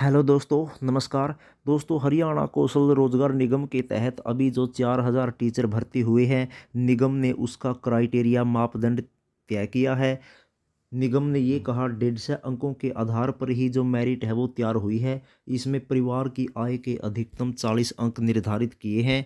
hello दोस्तों नमस्कार दोस्तों हरियाणा कौशल रोजगार निगम के तहत अभी जो चार हज़ार टीचर भर्ती हुए हैं निगम ने उसका क्राइटेरिया मापदंड तय किया है निगम ने ये कहा डेढ़ सौ अंकों के आधार पर ही जो मेरिट है वो तैयार हुई है इसमें परिवार की आय के अधिकतम चालीस अंक निर्धारित किए हैं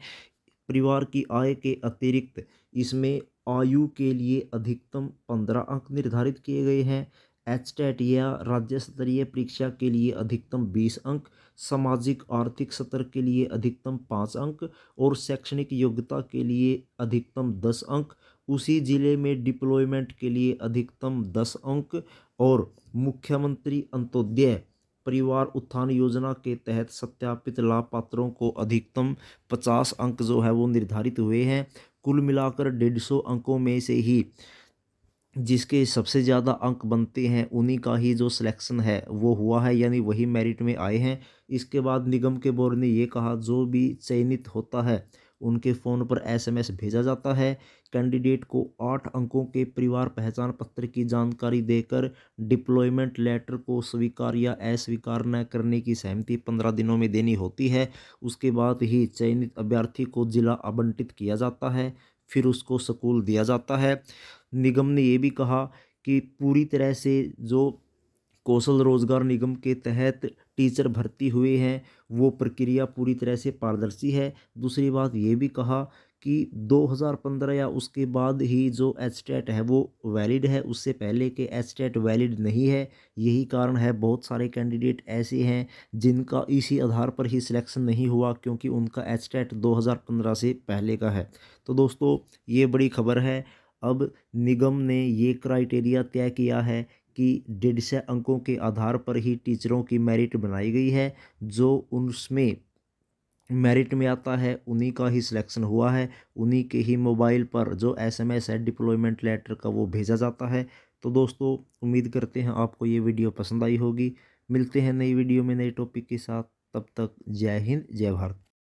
परिवार की आय के अतिरिक्त इसमें आयु के लिए अधिकतम पंद्रह अंक निर्धारित किए गए हैं टैट या राज्य स्तरीय परीक्षा के लिए अधिकतम बीस अंक सामाजिक आर्थिक सत्र के लिए अधिकतम पाँच अंक और शैक्षणिक योग्यता के लिए अधिकतम दस अंक उसी जिले में डिप्लॉयमेंट के लिए अधिकतम दस अंक और मुख्यमंत्री अंत्योदय परिवार उत्थान योजना के तहत सत्यापित लाभपात्रों को अधिकतम पचास अंक जो है वो निर्धारित हुए हैं कुल मिलाकर डेढ़ सौ अंकों में से ही जिसके सबसे ज़्यादा अंक बनते हैं उन्हीं का ही जो सिलेक्शन है वो हुआ है यानी वही मेरिट में आए हैं इसके बाद निगम के बोर्ड ने ये कहा जो भी चयनित होता है उनके फ़ोन पर एसएमएस भेजा जाता है कैंडिडेट को आठ अंकों के परिवार पहचान पत्र की जानकारी देकर डिप्लॉयमेंट लेटर को स्वीकार या अस्वीकार न करने की सहमति पंद्रह दिनों में देनी होती है उसके बाद ही चयनित अभ्यर्थी को जिला आवंटित किया जाता है फिर उसको स्कूल दिया जाता है निगम ने ये भी कहा कि पूरी तरह से जो कौशल रोजगार निगम के तहत टीचर भर्ती हुए हैं वो प्रक्रिया पूरी तरह से पारदर्शी है दूसरी बात ये भी कहा कि 2015 या उसके बाद ही जो एच है वो वैलिड है उससे पहले के एच वैलिड नहीं है यही कारण है बहुत सारे कैंडिडेट ऐसे हैं जिनका इसी आधार पर ही सिलेक्शन नहीं हुआ क्योंकि उनका एच 2015 से पहले का है तो दोस्तों ये बड़ी खबर है अब निगम ने ये क्राइटेरिया तय किया है कि डेढ़ सौ अंकों के आधार पर ही टीचरों की मेरिट बनाई गई है जो उसमें मेरिट में आता है उन्हीं का ही सिलेक्शन हुआ है उन्हीं के ही मोबाइल पर जो एसएमएस है डिप्लॉयमेंट लेटर का वो भेजा जाता है तो दोस्तों उम्मीद करते हैं आपको ये वीडियो पसंद आई होगी मिलते हैं नई वीडियो में नए टॉपिक के साथ तब तक जय हिंद जय भारत